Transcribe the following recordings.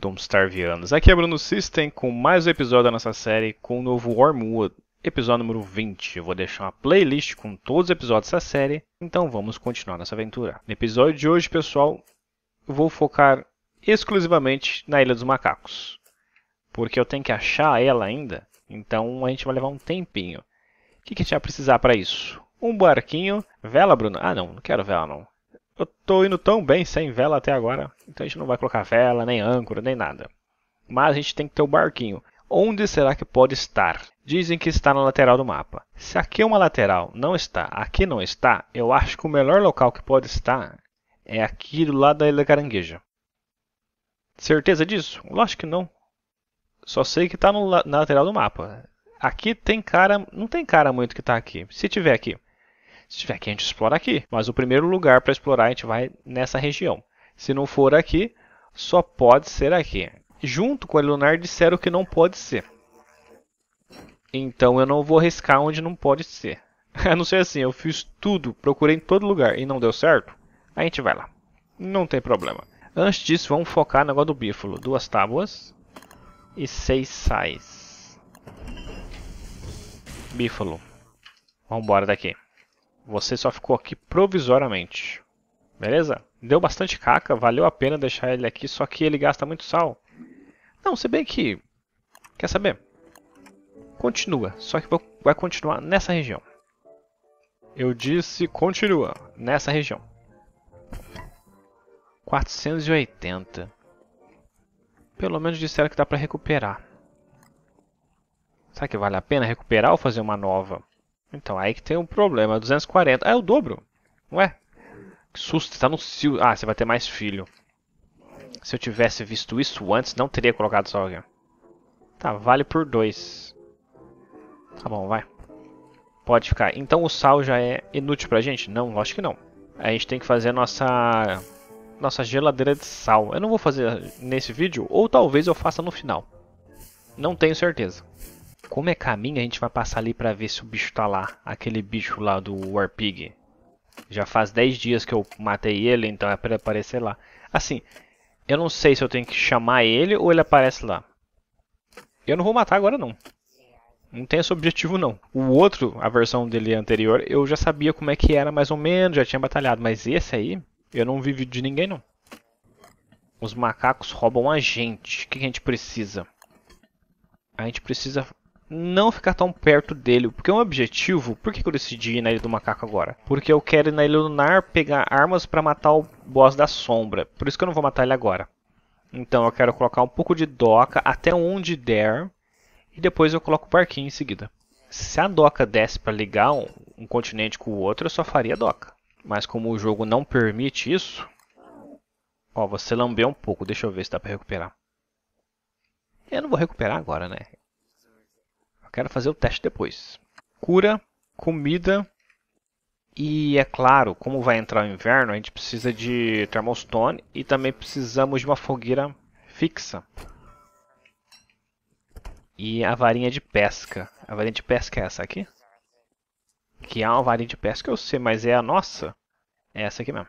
Domstarvianos. Aqui é Bruno System com mais um episódio da nossa série com o novo Wormwood, episódio número 20. Eu vou deixar uma playlist com todos os episódios dessa série, então vamos continuar nossa aventura. No episódio de hoje, pessoal, eu vou focar exclusivamente na Ilha dos Macacos, porque eu tenho que achar ela ainda, então a gente vai levar um tempinho. O que, que a gente vai precisar para isso? Um barquinho, vela, Bruno? Ah não, não quero vela não eu tô indo tão bem sem vela até agora, então a gente não vai colocar vela, nem âncora, nem nada. Mas a gente tem que ter o barquinho. Onde será que pode estar? Dizem que está na lateral do mapa. Se aqui é uma lateral, não está, aqui não está, eu acho que o melhor local que pode estar é aqui do lado da Ilha Carangueja. Certeza disso? Lógico que não. Só sei que está na lateral do mapa. Aqui tem cara. Não tem cara muito que está aqui. Se tiver aqui, se tiver que a gente explora aqui. Mas o primeiro lugar para explorar, a gente vai nessa região. Se não for aqui, só pode ser aqui. Junto com a Lunar disseram que não pode ser. Então eu não vou arriscar onde não pode ser. A não ser assim, eu fiz tudo, procurei em todo lugar e não deu certo, a gente vai lá. Não tem problema. Antes disso, vamos focar no negócio do bífalo. Duas tábuas e seis sais. Bífalo. Vamos embora daqui. Você só ficou aqui provisoriamente. Beleza? Deu bastante caca, valeu a pena deixar ele aqui, só que ele gasta muito sal. Não, se bem que... Quer saber? Continua, só que vai continuar nessa região. Eu disse continua, nessa região. 480. Pelo menos disseram que dá pra recuperar. Será que vale a pena recuperar ou fazer uma nova? Então, aí que tem um problema. 240. Ah, é o dobro. Ué? Que susto, tá no cio. Ah, você vai ter mais filho. Se eu tivesse visto isso antes, não teria colocado só aqui. Tá, vale por dois. Tá bom, vai. Pode ficar. Então o sal já é inútil pra gente? Não, acho que não. A gente tem que fazer a nossa... Nossa geladeira de sal. Eu não vou fazer nesse vídeo, ou talvez eu faça no final. Não tenho certeza. Como é caminho, a gente vai passar ali pra ver se o bicho tá lá. Aquele bicho lá do Warpig. Já faz 10 dias que eu matei ele, então é pra ele aparecer lá. Assim, eu não sei se eu tenho que chamar ele ou ele aparece lá. Eu não vou matar agora não. Não tem esse objetivo não. O outro, a versão dele anterior, eu já sabia como é que era mais ou menos, já tinha batalhado. Mas esse aí, eu não vi vídeo de ninguém não. Os macacos roubam a gente. O que a gente precisa? A gente precisa não ficar tão perto dele. Porque é um objetivo. Por que, que eu decidi ir na Ilha do Macaco agora? Porque eu quero ir na Ilha Lunar pegar armas para matar o boss da sombra. Por isso que eu não vou matar ele agora. Então eu quero colocar um pouco de doca até onde der. E depois eu coloco o barquinho em seguida. Se a doca desse para ligar um, um, continente com o outro, eu só faria doca. Mas como o jogo não permite isso... Ó, você lambeu um pouco. Deixa eu ver se dá para recuperar. Eu não vou recuperar agora, né? Quero fazer o teste depois. Cura, comida e é claro, como vai entrar o inverno, a gente precisa de thermostone e também precisamos de uma fogueira fixa. E a varinha de pesca. A varinha de pesca é essa aqui? Que é uma varinha de pesca, eu sei, mas é a nossa? É essa aqui mesmo.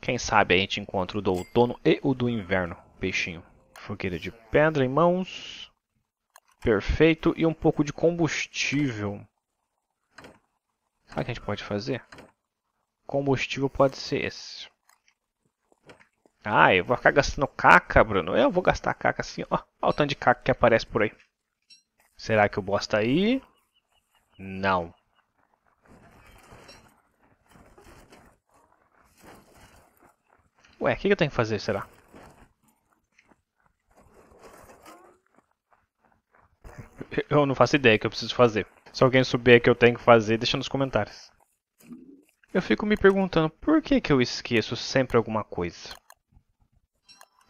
Quem sabe a gente encontra o do outono e o do inverno, peixinho. Fogueira de pedra em mãos. Perfeito. E um pouco de combustível. Será que a gente pode fazer? Combustível pode ser esse. Ah, eu vou ficar gastando caca, Bruno. Eu vou gastar caca assim, ó. Olha o tanto de caca que aparece por aí. Será que o boss tá aí? Não. Ué, o que, que eu tenho que fazer, será? Eu não faço ideia que eu preciso fazer. Se alguém souber que eu tenho que fazer, deixa nos comentários. Eu fico me perguntando por que, que eu esqueço sempre alguma coisa.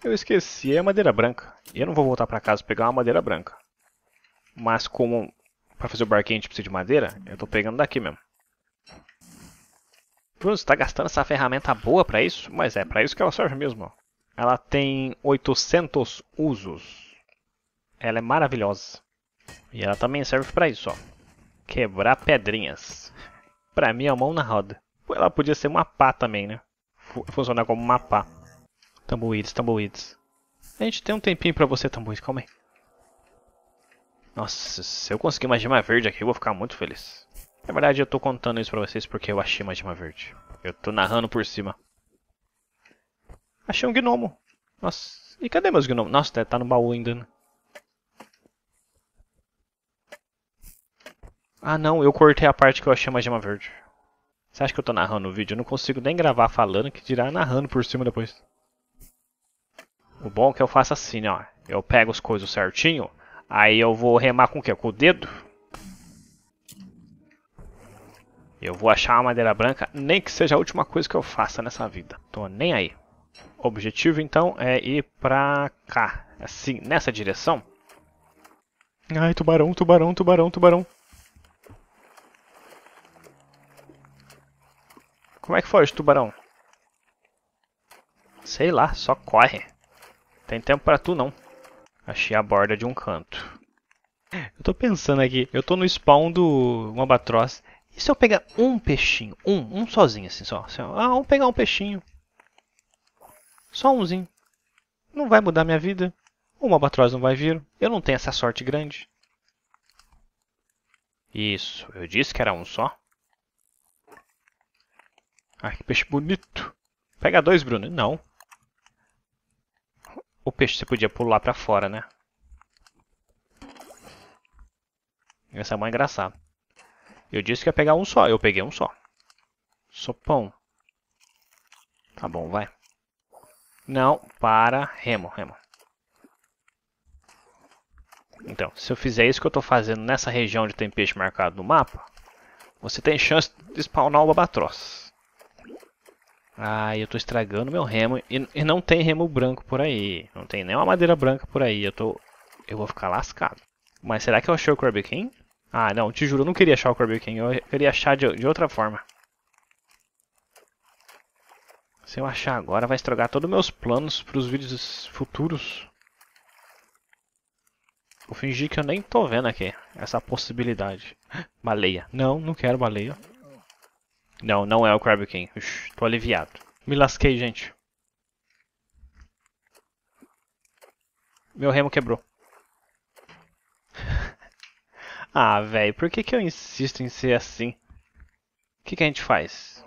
Eu esqueci a é madeira branca. E eu não vou voltar para casa pegar uma madeira branca. Mas como para fazer o barquinho a gente precisa de madeira, eu estou pegando daqui mesmo. Bruno, você tá gastando essa ferramenta boa para isso? Mas é para isso que ela serve mesmo. Ela tem 800 usos. Ela é maravilhosa. E ela também serve para isso, ó. Quebrar pedrinhas. Pra mim é uma mão na roda. Ela podia ser uma pá também, né? Funcionar como uma pá. Tamboídes, tamboídes. A gente tem um tempinho pra você, tamboídes, calma aí. Nossa, se eu conseguir uma gema verde aqui, eu vou ficar muito feliz. Na verdade, eu tô contando isso pra vocês porque eu achei uma gema verde. Eu tô narrando por cima. Achei um gnomo. Nossa, e cadê meus gnomos? Nossa, tá no baú ainda, né? Ah não, eu cortei a parte que eu achei uma gema verde. Você acha que eu tô narrando o vídeo? Eu não consigo nem gravar falando, que dirá narrando por cima depois. O bom é que eu faço assim, ó. Eu pego as coisas certinho, aí eu vou remar com o quê? Com o dedo? Eu vou achar uma madeira branca, nem que seja a última coisa que eu faça nessa vida. Tô nem aí. O objetivo, então, é ir pra cá. Assim, nessa direção. Ai, tubarão, tubarão, tubarão, tubarão. Como é que foge, tubarão? Sei lá, só corre. Tem tempo pra tu, não. Achei a borda de um canto. Eu tô pensando aqui, eu tô no spawn do um E se eu pegar um peixinho? Um, um sozinho, assim, só. Assim, ah, vamos pegar um peixinho. Só umzinho. Não vai mudar minha vida. Um albatroz não vai vir. Eu não tenho essa sorte grande. Isso, eu disse que era um só. Ah, que peixe bonito. Pega dois, Bruno. Não. O peixe você podia pular pra fora, né? Essa é uma engraçada. Eu disse que ia pegar um só. Eu peguei um só. Sopão. Tá bom, vai. Não, para. Remo, remo. Então, se eu fizer isso que eu estou fazendo nessa região onde tem peixe marcado no mapa, você tem chance de spawnar o albatroz. Ah, eu tô estragando meu remo. E, e, não tem remo branco por aí. Não tem nenhuma madeira branca por aí. Eu tô... Eu vou ficar lascado. Mas será que eu achei o Kirby King? Ah, não. Te juro, eu não queria achar o Kirby King. Eu queria achar de, de outra forma. Se eu achar agora, vai estragar todos os meus planos para os vídeos futuros. Vou fingir que eu nem tô vendo aqui essa possibilidade. Baleia. Não, não quero baleia. Não, não é o Crab King. Ux, tô aliviado. Me lasquei, gente. Meu remo quebrou. ah, velho, por que, que eu insisto em ser assim? O que, que a gente faz?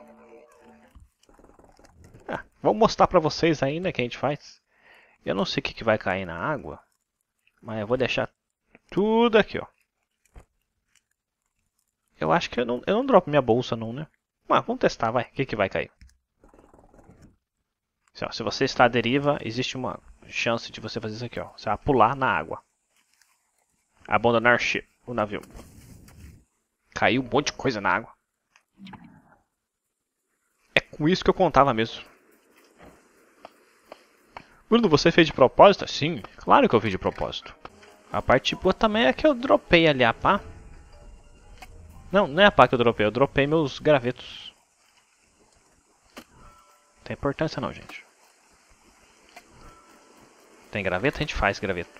Ah, vou mostrar pra vocês ainda o que a gente faz. Eu não sei o que, que vai cair na água, mas eu vou deixar tudo aqui, ó. Eu acho que eu não, eu não dropo minha bolsa não, né? vamos testar, vai. O que, que vai cair? Então, se você está à deriva, existe uma chance de você fazer isso aqui. Ó. Você vai pular na água. Abandonar ship, o navio. Caiu um monte de coisa na água. É com isso que eu contava mesmo. Bruno, você fez de propósito? Sim, claro que eu fiz de propósito. A parte boa também é que eu dropei ali a pá. Não, não é a pá que eu dropei, eu dropei meus gravetos. Não tem importância não, gente. Tem graveto, a gente faz graveto.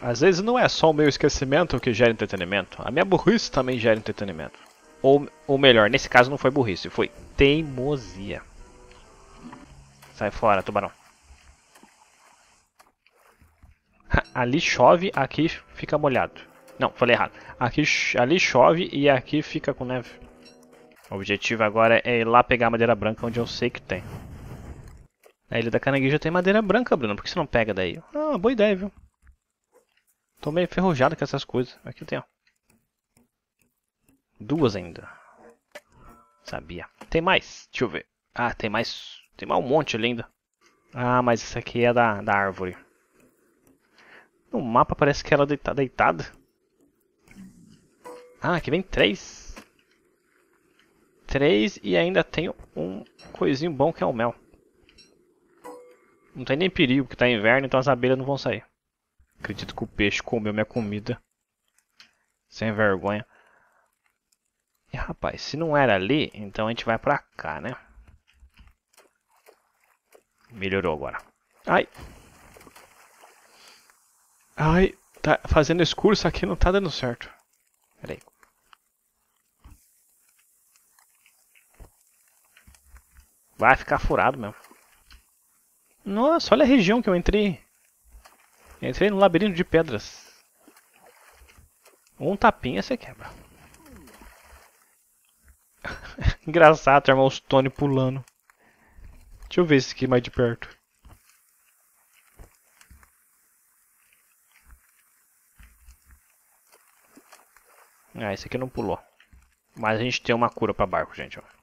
Às vezes não é só o meu esquecimento que gera entretenimento, a minha burrice também gera entretenimento. Ou, ou melhor, nesse caso não foi burrice, foi teimosia. Sai fora, tubarão. Ali chove, aqui fica molhado. Não, falei errado. Aqui, ali chove e aqui fica com neve. O objetivo agora é ir lá pegar a madeira branca onde eu sei que tem. Na Ilha da Caranguejo tem madeira branca, Bruno. Por que você não pega daí? Ah, boa ideia, viu? Tô meio ferrujado com essas coisas. Aqui tem, ó. Duas ainda. Sabia. Tem mais. Deixa eu ver. Ah, tem mais. Tem mais um monte ali ainda. Ah, mas isso aqui é da, da árvore. No mapa parece que ela tá deitada. Ah, aqui vem três. Três e ainda tem um coisinho bom que é o mel. Não tem nem perigo, porque tá inverno, então as abelhas não vão sair. Acredito que o peixe comeu minha comida. Sem vergonha. E rapaz, se não era ali, então a gente vai pra cá, né? Melhorou agora. Ai! Ai, tá fazendo escuro, isso aqui não tá dando certo. Peraí. aí. Vai ficar furado mesmo. Nossa, olha a região que eu entrei. entrei no labirinto de pedras. Um tapinha você quebra. Engraçado, armar Stone pulando. Deixa eu ver esse aqui mais de perto. Ah, esse aqui não pulou. Mas a gente tem uma cura pra barco, gente, ó.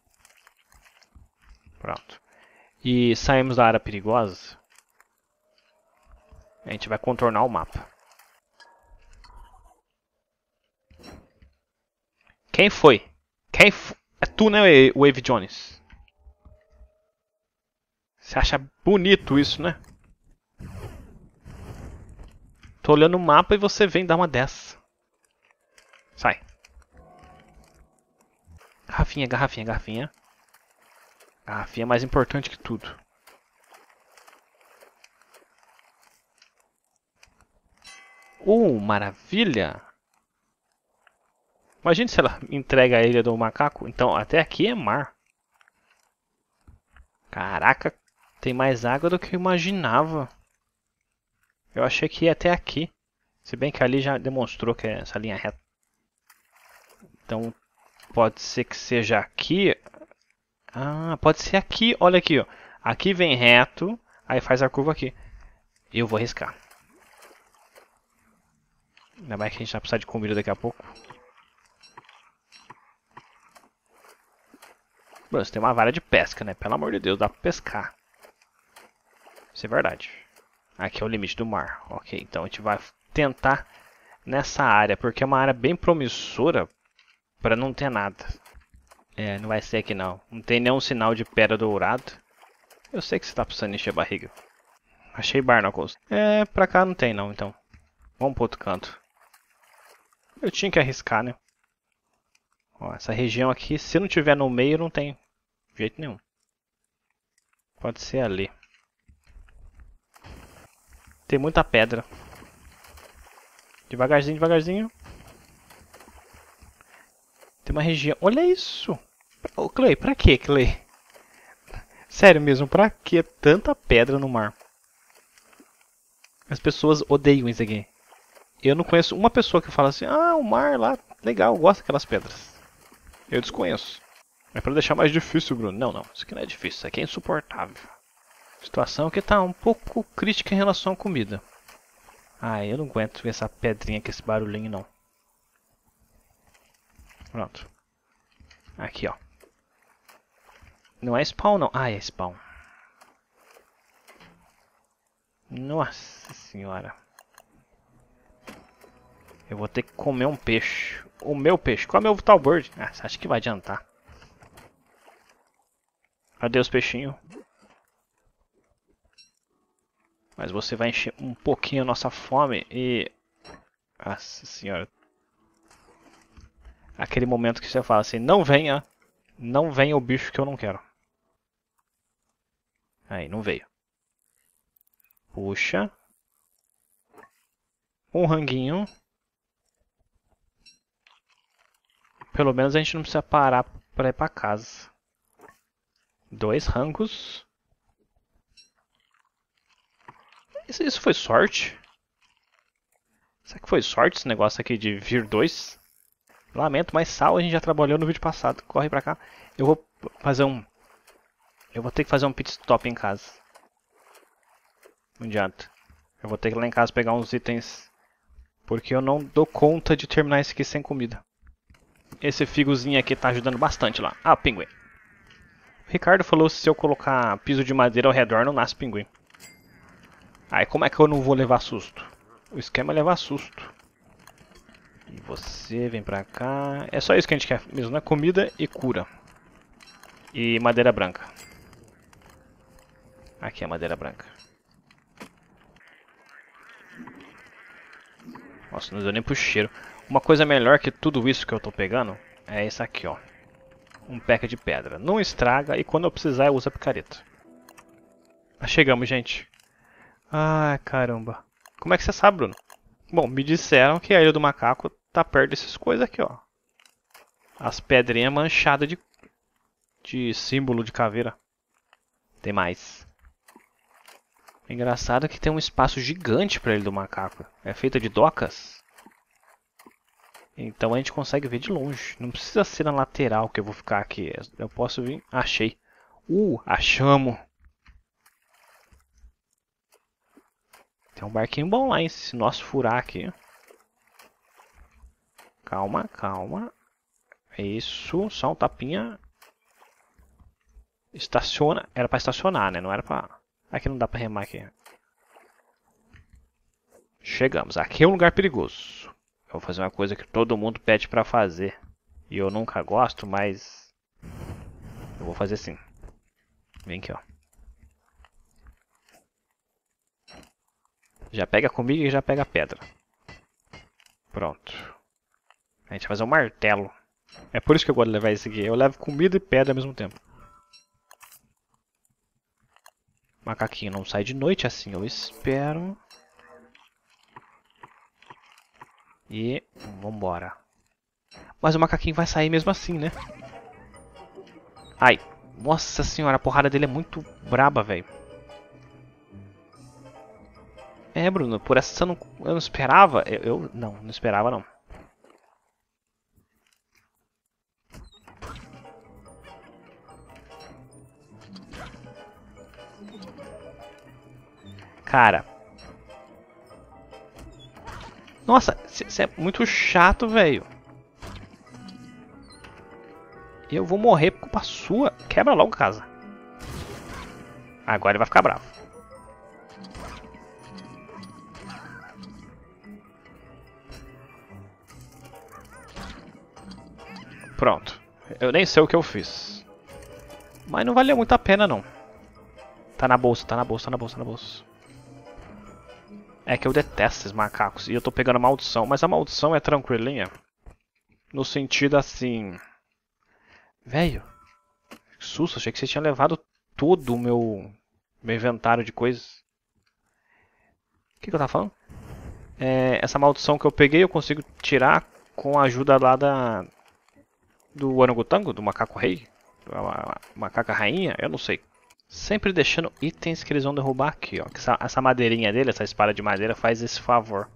Pronto. E saímos da área perigosa. A gente vai contornar o mapa. Quem foi? Quem É tu, né, Wave Jones? Você acha bonito isso, né? Tô olhando o mapa e você vem dar uma dessa. Sai. Garrafinha, garrafinha, garrafinha. A Rafinha é mais importante que tudo. Uh, maravilha! Imagina se ela entrega a ilha do macaco. Então, até aqui é mar. Caraca, tem mais água do que eu imaginava. Eu achei que ia até aqui. Se bem que ali já demonstrou que é essa linha reta. Então, pode ser que seja aqui ah, pode ser aqui. Olha aqui, ó. Aqui vem reto, aí faz a curva aqui. Eu vou arriscar. Ainda mais que a gente vai precisar de comida daqui a pouco. Bro, você tem uma vara de pesca, né? Pelo amor de Deus, dá pra pescar. Isso é verdade. Aqui é o limite do mar. Ok, então a gente vai tentar nessa área, porque é uma área bem promissora para não ter nada. É, não vai ser aqui não. Não tem nenhum sinal de pedra dourado. Eu sei que você tá precisando encher a barriga. Achei barnacles. É, pra cá não tem não, então. Vamos pro outro canto. Eu tinha que arriscar, né? Ó, essa região aqui, se não tiver no meio, não tem jeito nenhum. Pode ser ali. Tem muita pedra. Devagarzinho, devagarzinho. Tem uma região... Olha isso! Ô Clay, pra que Clay? Sério mesmo, pra que tanta pedra no mar? As pessoas odeiam isso aqui. Eu não conheço uma pessoa que fala assim, ah, o mar lá, legal, gosta daquelas pedras. Eu desconheço. É para deixar mais difícil, Bruno. Não, não, isso aqui não é difícil, isso aqui é insuportável. situação que tá um pouco crítica em relação à comida. Ah, eu não aguento ver essa pedrinha com esse barulhinho, não. Pronto. Aqui, ó. Não é spawn, não. Ah, é spawn. Nossa senhora. Eu vou ter que comer um peixe. O meu peixe. Qual é o meu Vital bird? Ah, acho que vai adiantar. Adeus, peixinho. Mas você vai encher um pouquinho a nossa fome e... Nossa senhora. Aquele momento que você fala assim, não venha, não venha o bicho que eu não quero. Aí, não veio. Puxa. Um ranguinho. Pelo menos a gente não precisa parar para ir para casa. Dois rangos. Isso, isso foi sorte? Será que foi sorte esse negócio aqui de vir dois? Lamento, mas sal a gente já trabalhou no vídeo passado. Corre pra cá. Eu vou fazer um eu vou ter que fazer um pit stop em casa. Não adianta. Eu vou ter que ir lá em casa pegar uns itens. Porque eu não dou conta de terminar isso aqui sem comida. Esse figozinho aqui tá ajudando bastante lá. Ah, pinguim. O Ricardo falou se eu colocar piso de madeira ao redor não nasce pinguim. Aí como é que eu não vou levar susto? O esquema é levar susto. E você vem pra cá. É só isso que a gente quer mesmo, né? Comida e cura. E madeira branca. Aqui é a madeira branca. Nossa, não deu nem pro cheiro. Uma coisa melhor que tudo isso que eu tô pegando é isso aqui, ó. Um pack de pedra. Não estraga e quando eu precisar eu uso a picareta. Chegamos, gente. Ai, caramba. Como é que você sabe, Bruno? Bom, me disseram que a Ilha do Macaco tá perto dessas coisas aqui, ó. As pedrinhas manchadas de, de símbolo de caveira. Tem mais. É engraçado que tem um espaço gigante para ele do macaco. É feita de docas. Então a gente consegue ver de longe. Não precisa ser na lateral que eu vou ficar aqui. Eu posso vir... Achei. Uh, achamos. Tem um barquinho bom lá, hein? Se nós furar aqui. Calma, calma. Isso, só um tapinha. Estaciona. Era pra estacionar, né? Não era pra... Aqui não dá pra remar aqui. Chegamos. Aqui é um lugar perigoso. Eu vou fazer uma coisa que todo mundo pede pra fazer. E eu nunca gosto, mas... Eu vou fazer assim. Vem aqui, ó. Já pega comigo e já pega a pedra. Pronto. A gente vai fazer um martelo. É por isso que eu gosto de levar esse aqui. Eu levo comida e pedra ao mesmo tempo. Macaquinho não sai de noite, assim eu espero. E vambora. Mas o macaquinho vai sair mesmo assim, né? Ai, nossa senhora, a porrada dele é muito braba, velho. É, Bruno, por essa eu não, eu não esperava. Eu, eu, não, não esperava não. Cara. Nossa, isso é muito chato, velho. Eu vou morrer por culpa sua. Quebra logo casa. Agora ele vai ficar bravo. Pronto. Eu nem sei o que eu fiz. Mas não valeu muito a pena, não. Tá na bolsa, tá na bolsa, tá na bolsa, tá na bolsa. É que eu detesto esses macacos e eu tô pegando maldição, mas a maldição é tranquilinha. No sentido assim. Velho, que susto, achei que você tinha levado todo o meu, meu inventário de coisas. O que, que eu tava falando? É, essa maldição que eu peguei eu consigo tirar com a ajuda lá da. do Orangotango, do macaco rei, macaca rainha, eu não sei. Sempre deixando itens que eles vão derrubar aqui, ó. Essa, essa madeirinha dele, essa espada de madeira, faz esse favor.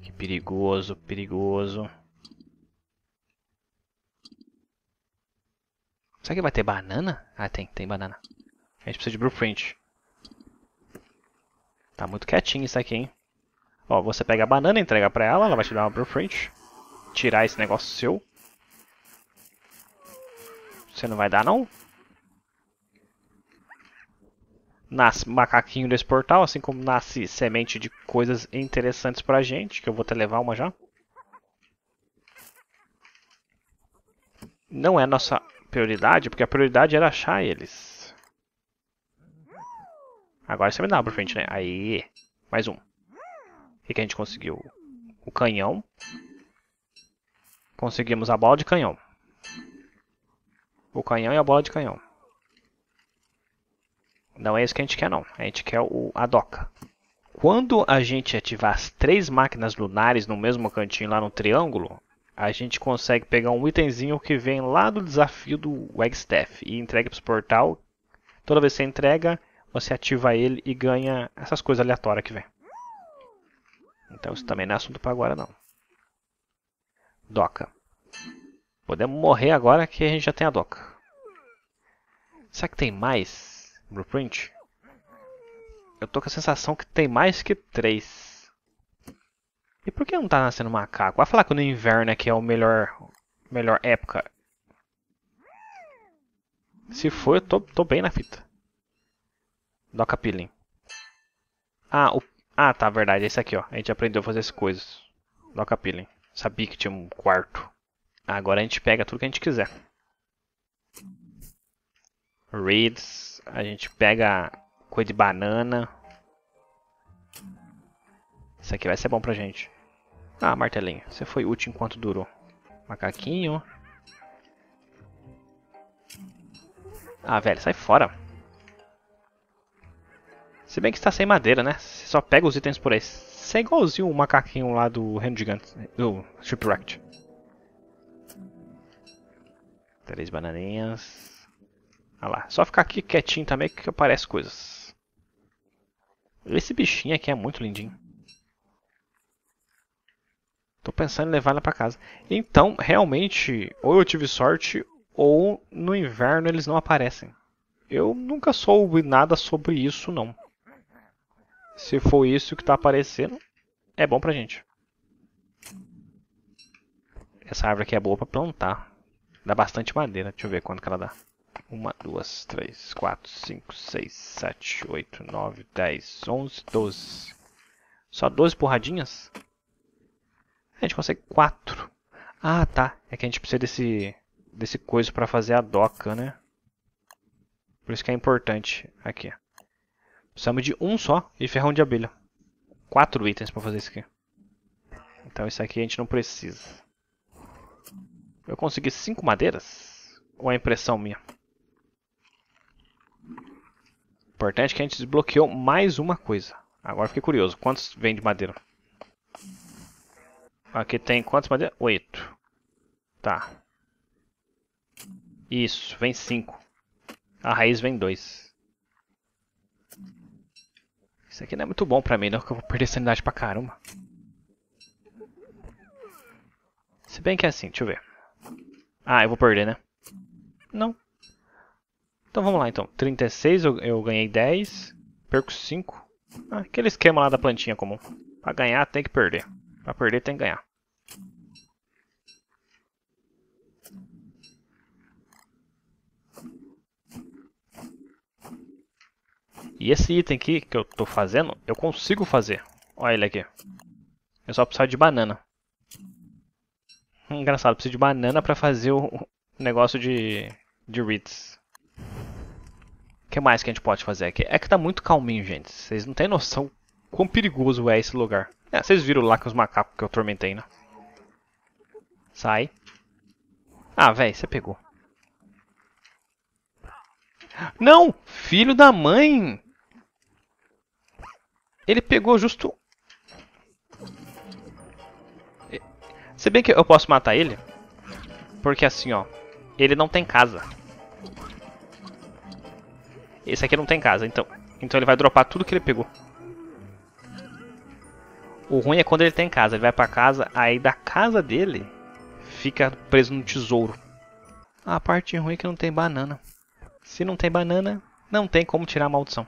Que perigoso, perigoso. Será que vai ter banana? Ah, tem, tem banana. A gente precisa de blueprint. Tá muito quietinho isso aqui, hein? Ó, você pega a banana, entrega pra ela, ela vai te dar uma blueprint. Tirar esse negócio seu. Você não vai dar, não? nasce macaquinho desse portal, assim como nasce semente de coisas interessantes pra gente, que eu vou até levar uma já. Não é nossa prioridade, porque a prioridade era achar eles. Agora você me dá pra frente, né? Aí, mais um. O que, que a gente conseguiu? O canhão. Conseguimos a bola de canhão. O canhão e a bola de canhão. Não é isso que a gente quer, não. A gente quer o, a doca. Quando a gente ativar as três máquinas lunares no mesmo cantinho, lá no triângulo, a gente consegue pegar um itemzinho que vem lá do desafio do Wagstaff e entrega para o portal. Toda vez que você entrega, você ativa ele e ganha essas coisas aleatórias que vem. Então isso também não é assunto para agora, não. Doca. Podemos morrer agora que a gente já tem a doca. Será que tem mais? Blueprint? Eu tô com a sensação que tem mais que três. E por que não tá nascendo macaco? Vai falar que no inverno é que é o melhor, melhor época. Se for, eu tô, tô bem na fita. Doca peeling. Ah, o... ah, tá, verdade. É esse aqui, ó. A gente aprendeu a fazer as coisas. Doca peeling. Sabia que tinha um quarto. Agora a gente pega tudo que a gente quiser reeds, a gente pega coisa de banana. Isso aqui vai ser bom pra gente. Ah, martelinho, você foi útil enquanto durou. Macaquinho. Ah, velho, sai fora. Se bem que está sem madeira, né? Você só pega os itens por aí. Você é igualzinho o macaquinho lá do Reino Gigante, do Shipwrecked. Três bananinhas. Olha ah lá. Só ficar aqui quietinho também que aparece coisas. Esse bichinho aqui é muito lindinho. Tô pensando em levar ela pra casa. Então, realmente, ou eu tive sorte, ou no inverno eles não aparecem. Eu nunca soube nada sobre isso, não. Se for isso que tá aparecendo, é bom pra gente. Essa árvore aqui é boa pra plantar. Dá bastante madeira. Deixa eu ver quanto que ela dá uma, duas, três, quatro, cinco, seis, sete, oito, nove, dez, onze, doze. Só 12 porradinhas? A gente consegue quatro. Ah, tá. É que a gente precisa desse, desse coisa para fazer a doca, né? Por isso que é importante aqui. Precisamos de um só e ferrão de abelha. Quatro itens para fazer isso aqui. Então isso aqui a gente não precisa. Eu consegui cinco madeiras? Ou é impressão minha? Importante é que a gente desbloqueou mais uma coisa. Agora fiquei curioso. Quantos vem de madeira? Aqui tem quantas madeira? Oito. Tá. Isso, vem cinco. A raiz vem dois. Isso aqui não é muito bom pra mim, não, que eu vou perder sanidade pra caramba. Se bem que é assim, deixa eu ver. Ah, eu vou perder, né? Não. Então vamos lá então. 36 eu, eu ganhei 10, perco 5. Ah, aquele esquema lá da plantinha comum. Pra ganhar tem que perder. Pra perder tem que ganhar. E esse item aqui que eu tô fazendo, eu consigo fazer. Olha ele aqui. Eu só preciso de banana. Hum, engraçado, preciso de banana pra fazer o negócio de, de reeds. O que mais que a gente pode fazer aqui? É que tá muito calminho, gente. Vocês não têm noção quão perigoso é esse lugar. É, vocês viram lá com os macacos que eu tormentei, né? Sai. Ah, velho, você pegou. Não! Filho da mãe! Ele pegou justo... Se bem que eu posso matar ele. Porque assim, ó. Ele não tem casa. Esse aqui não tem casa, então. Então ele vai dropar tudo que ele pegou. O ruim é quando ele tem casa. Ele vai pra casa, aí da casa dele fica preso no tesouro. A parte ruim é que não tem banana. Se não tem banana, não tem como tirar a maldição.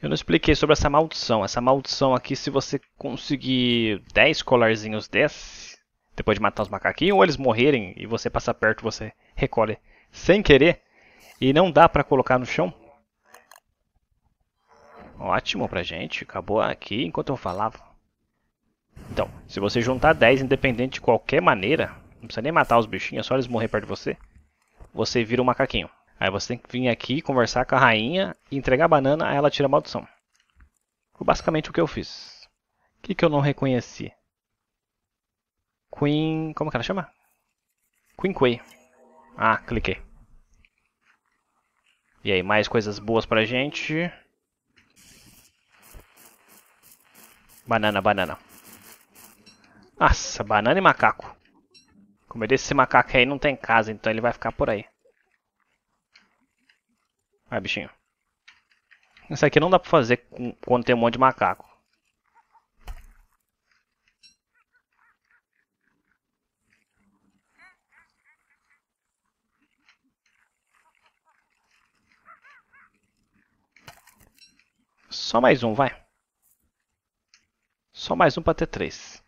Eu não expliquei sobre essa maldição. Essa maldição aqui, se você conseguir 10 colarzinhos desses, depois de matar os macaquinhos, ou eles morrerem e você passar perto, você recolhe sem querer, e não dá para colocar no chão, Ótimo pra gente. Acabou aqui enquanto eu falava. Então, se você juntar 10 independente de qualquer maneira, não precisa nem matar os bichinhos, é só eles morrer perto de você, você vira um macaquinho. Aí você tem que vir aqui conversar com a rainha e entregar a banana, aí ela tira a maldição. Foi basicamente o que eu fiz. O que, que eu não reconheci? Queen... como que ela chama? Queen Quay. Ah, cliquei. E aí, mais coisas boas pra gente. Banana, banana. Nossa, banana e macaco. Como eu disse, esse macaco aí não tem casa, então ele vai ficar por aí. Vai, bichinho. Isso aqui não dá pra fazer com, quando tem um monte de macaco. Só mais um, vai. Só mais um para ter três.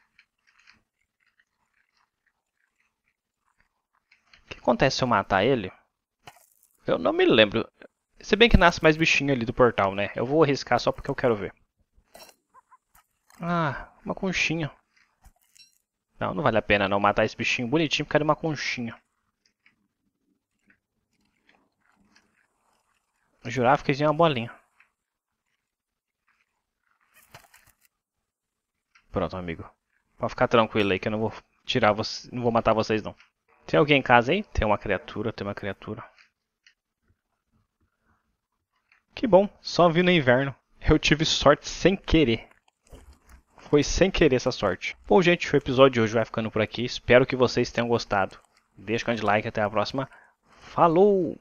O que acontece se eu matar ele? Eu não me lembro. Se bem que nasce mais bichinho ali do portal, né? Eu vou arriscar só porque eu quero ver. Ah, uma conchinha. Não, não vale a pena não matar esse bichinho bonitinho porque causa uma conchinha. O juráfica é uma bolinha. Pronto, amigo. Pode ficar tranquilo aí que eu não vou tirar você, não vou matar vocês não. Tem alguém em casa aí? Tem uma criatura, tem uma criatura. Que bom, só vi no inverno. Eu tive sorte sem querer. Foi sem querer essa sorte. Bom, gente, o episódio de hoje vai ficando por aqui. Espero que vocês tenham gostado. Deixa o grande like até a próxima. Falou!